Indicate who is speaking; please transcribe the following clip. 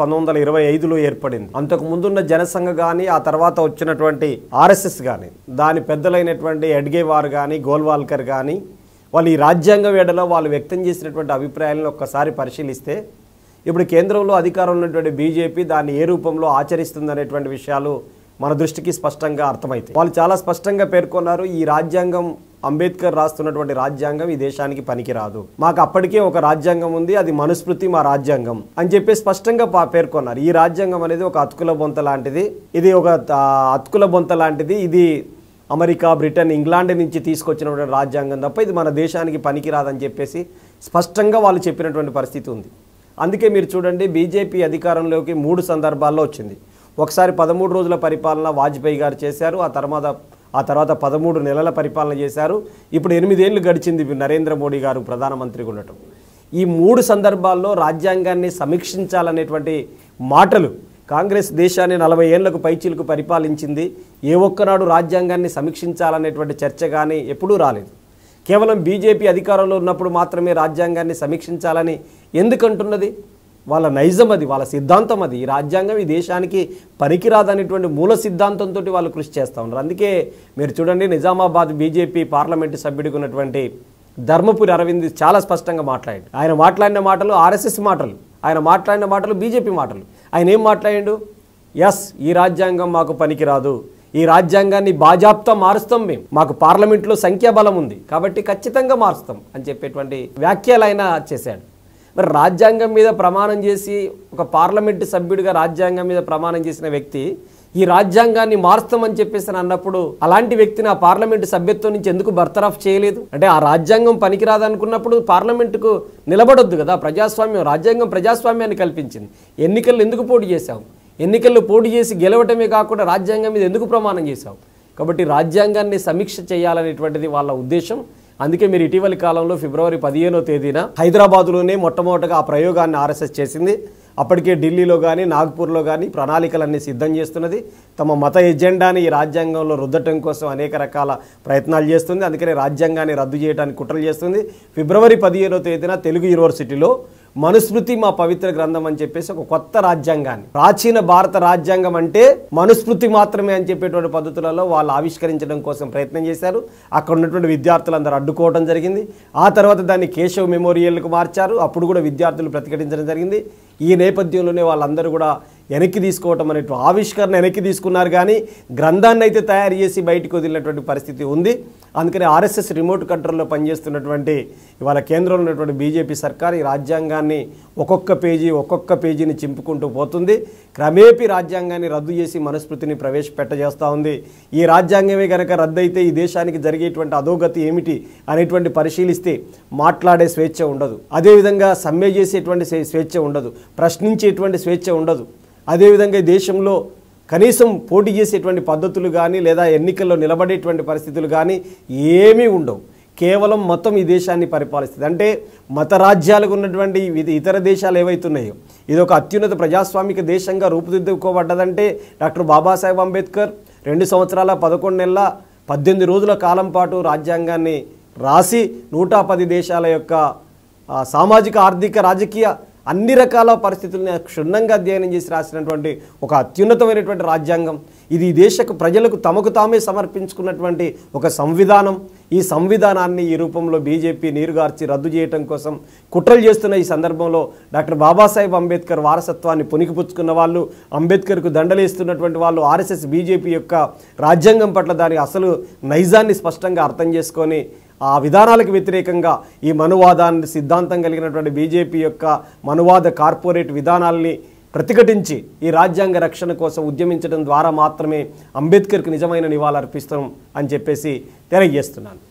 Speaker 1: పంతొమ్మిది వందల ఇరవై ఐదులో ఏర్పడింది అంతకు ముందున్న జనసంఘ కానీ ఆ తర్వాత వచ్చినటువంటి ఆర్ఎస్ఎస్ కానీ దాని పెద్దలైనటువంటి ఎడ్గే వారు కానీ గోల్వాల్కర్ కానీ వాళ్ళు ఈ రాజ్యాంగ వేడలో వాళ్ళు వ్యక్తం చేసినటువంటి అభిప్రాయాలను ఒక్కసారి పరిశీలిస్తే ఇప్పుడు కేంద్రంలో అధికారం ఉన్నటువంటి బీజేపీ దాన్ని ఏ రూపంలో ఆచరిస్తుందనేటువంటి విషయాలు మన దృష్టికి స్పష్టంగా అర్థమైతే వాళ్ళు చాలా స్పష్టంగా పేర్కొన్నారు ఈ రాజ్యాంగం అంబేద్కర్ రాస్తున్నటువంటి రాజ్యాంగం ఈ దేశానికి పనికిరాదు మాకు అప్పటికే ఒక రాజ్యాంగం ఉంది అది మనుస్మృతి మా రాజ్యాంగం అని చెప్పి స్పష్టంగా పేర్కొన్నారు ఈ రాజ్యాంగం అనేది ఒక అతుకుల బొంత లాంటిది ఇది ఒక అతుకుల బొంత లాంటిది ఇది అమెరికా బ్రిటన్ ఇంగ్లాండ్ నుంచి తీసుకొచ్చినటువంటి రాజ్యాంగం తప్ప ఇది మన దేశానికి పనికిరాదని చెప్పేసి స్పష్టంగా వాళ్ళు చెప్పినటువంటి పరిస్థితి ఉంది అందుకే మీరు చూడండి బీజేపీ అధికారంలోకి మూడు సందర్భాల్లో వచ్చింది ఒకసారి పదమూడు రోజుల పరిపాలన వాజ్పేయి గారు చేశారు ఆ తర్వాత ఆ తర్వాత పదమూడు నెలల పరిపాలన చేశారు ఇప్పుడు ఎనిమిదేళ్లు గడిచింది నరేంద్ర మోడీ గారు ప్రధానమంత్రిగా ఉండటం ఈ మూడు సందర్భాల్లో రాజ్యాంగాన్ని సమీక్షించాలనేటువంటి మాటలు కాంగ్రెస్ దేశాన్ని నలభై ఏళ్లకు పైచీలకు పరిపాలించింది ఏ ఒక్కనాడు రాజ్యాంగాన్ని సమీక్షించాలనేటువంటి చర్చ కానీ ఎప్పుడూ రాలేదు కేవలం బీజేపీ అధికారంలో ఉన్నప్పుడు మాత్రమే రాజ్యాంగాన్ని సమీక్షించాలని ఎందుకంటున్నది వాళ్ళ నైజం అది వాళ్ళ సిద్ధాంతం అది ఈ రాజ్యాంగం ఈ దేశానికి పనికిరాదనేటువంటి మూల సిద్ధాంతంతో వాళ్ళు కృషి చేస్తూ ఉన్నారు అందుకే మీరు చూడండి నిజామాబాద్ బీజేపీ పార్లమెంటు సభ్యుడికి ఉన్నటువంటి ధర్మపురి అరవింద్ చాలా స్పష్టంగా మాట్లాడాడు ఆయన మాట్లాడిన మాటలు ఆర్ఎస్ఎస్ మాటలు ఆయన మాట్లాడిన మాటలు బీజేపీ మాటలు ఆయన ఏం మాట్లాడాడు ఎస్ ఈ రాజ్యాంగం మాకు పనికిరాదు ఈ రాజ్యాంగాన్ని బాజాప్తా మారుస్తాం మేము మాకు పార్లమెంట్లో సంఖ్యాబలం ఉంది కాబట్టి ఖచ్చితంగా మారుస్తాం అని చెప్పేటువంటి వ్యాఖ్యలు ఆయన చేశాడు మరి రాజ్యాంగం మీద ప్రమాణం చేసి ఒక పార్లమెంటు సభ్యుడిగా రాజ్యాంగం మీద ప్రమాణం చేసిన వ్యక్తి ఈ రాజ్యాంగాన్ని మారుస్తామని చెప్పేసి అన్నప్పుడు అలాంటి వ్యక్తిని ఆ పార్లమెంటు సభ్యత్వం నుంచి ఎందుకు బర్తరాఫ్ చేయలేదు అంటే ఆ రాజ్యాంగం పనికిరాదనుకున్నప్పుడు పార్లమెంటుకు నిలబడొద్దు కదా ప్రజాస్వామ్యం రాజ్యాంగం ప్రజాస్వామ్యాన్ని కల్పించింది ఎన్నికల్లో ఎందుకు పోటీ చేశావు ఎన్నికల్లో పోటీ చేసి గెలవటమే కాకుండా రాజ్యాంగం మీద ఎందుకు ప్రమాణం చేశావు కాబట్టి రాజ్యాంగాన్ని సమీక్ష చేయాలనేటువంటిది వాళ్ళ ఉద్దేశం అందుకే మీరు ఇటీవలి కాలంలో ఫిబ్రవరి పదిహేనో తేదీన హైదరాబాద్లోనే మొట్టమొదటిగా ఆ ప్రయోగాన్ని ఆర్ఎస్ఎస్ చేసింది అప్పటికే ఢిల్లీలో కానీ నాగ్పూర్లో కానీ ప్రణాళికలన్నీ సిద్ధం చేస్తున్నది తమ మత ఎజెండాని ఈ రాజ్యాంగంలో రుద్దటం కోసం అనేక రకాల ప్రయత్నాలు చేస్తుంది అందుకనే రాజ్యాంగాన్ని రద్దు చేయడానికి కుట్రలు చేస్తుంది ఫిబ్రవరి పదిహేనో తేదీన తెలుగు యూనివర్సిటీలో మనుస్మృతి మా పవిత్ర గ్రంథం అని చెప్పేసి ఒక కొత్త రాజ్యాంగాన్ని ప్రాచీన భారత రాజ్యాంగం అంటే మనుస్మృతి మాత్రమే అని చెప్పేటువంటి పద్ధతులలో వాళ్ళు ఆవిష్కరించడం కోసం ప్రయత్నం చేశారు అక్కడ ఉన్నటువంటి విద్యార్థులందరూ అడ్డుకోవడం జరిగింది ఆ తర్వాత దాన్ని కేశవ్ మెమోరియల్కు మార్చారు అప్పుడు కూడా విద్యార్థులు ప్రతిఘటించడం జరిగింది ఈ నేపథ్యంలోనే వాళ్ళందరూ కూడా వెనక్కి తీసుకోవటం అనేటువంటి ఆవిష్కరణ వెనక్కి తీసుకున్నారు కానీ గ్రంథాన్ని అయితే తయారు చేసి బయటకు వదిలినటువంటి పరిస్థితి ఉంది అందుకని ఆర్ఎస్ఎస్ రిమోట్ కంట్రోల్లో పనిచేస్తున్నటువంటి ఇవాళ కేంద్రంలో ఉన్నటువంటి బీజేపీ సర్కార్ ఈ రాజ్యాంగాన్ని ఒక్కొక్క పేజీ ఒక్కొక్క పేజీని చింపుకుంటూ పోతుంది క్రమేపీ రాజ్యాంగాన్ని రద్దు చేసి మనస్మృతిని ప్రవేశపెట్టజేస్తూ ఉంది ఈ రాజ్యాంగమే కనుక రద్దయితే ఈ దేశానికి జరిగేటువంటి అధోగతి ఏమిటి అనేటువంటి పరిశీలిస్తే మాట్లాడే స్వేచ్ఛ ఉండదు అదేవిధంగా సమ్మె చేసేటువంటి స్వేచ్ఛ ఉండదు ప్రశ్నించేటువంటి స్వేచ్ఛ ఉండదు అదేవిధంగా దేశంలో కనీసం పోటీ చేసేటువంటి పద్ధతులు కానీ లేదా ఎన్నికల్లో నిలబడేటువంటి పరిస్థితులు కానీ ఏమీ ఉండవు కేవలం మతం ఈ దేశాన్ని పరిపాలిస్తుంది అంటే మత రాజ్యాలకు ఉన్నటువంటి ఇతర దేశాలు ఏవైతున్నాయో ఇది ఒక అత్యున్నత ప్రజాస్వామిక దేశంగా రూపుదిద్దుకోబడ్డదంటే డాక్టర్ బాబాసాహెబ్ అంబేద్కర్ రెండు సంవత్సరాల పదకొండు నెలల పద్దెనిమిది రోజుల కాలం పాటు రాజ్యాంగాన్ని రాసి నూట పది దేశాల యొక్క సామాజిక ఆర్థిక రాజకీయ అన్ని రకాల పరిస్థితుల్ని క్షుణ్ణంగా అధ్యయనం చేసి రాసినటువంటి ఒక అత్యున్నతమైనటువంటి రాజ్యాంగం ఇది దేశకు ప్రజలకు తమకు తామే సమర్పించుకున్నటువంటి ఒక సంవిధానం ఈ సంవిధానాన్ని ఈ రూపంలో బీజేపీ నీరుగార్చి రద్దు చేయటం కోసం కుట్రలు చేస్తున్న ఈ సందర్భంలో డాక్టర్ బాబాసాహెబ్ అంబేద్కర్ వారసత్వాన్ని పునికిపుచ్చుకున్న వాళ్ళు అంబేద్కర్కు దండలేస్తున్నటువంటి వాళ్ళు ఆర్ఎస్ఎస్ బీజేపీ యొక్క రాజ్యాంగం పట్ల దాని అసలు నైజాన్ని స్పష్టంగా అర్థం చేసుకొని ఆ విధానాలకు వ్యతిరేకంగా ఈ మనువాదాన్ని సిద్ధాంతం కలిగినటువంటి బీజేపీ యొక్క మనువాద కార్పొరేట్ విధానాల్ని ప్రతిఘటించి ఈ రాజ్యాంగ రక్షణ కోసం ఉద్యమించడం ద్వారా మాత్రమే అంబేద్కర్కి నిజమైన నివాళులు అర్పిస్తాం అని చెప్పేసి తెలియజేస్తున్నాను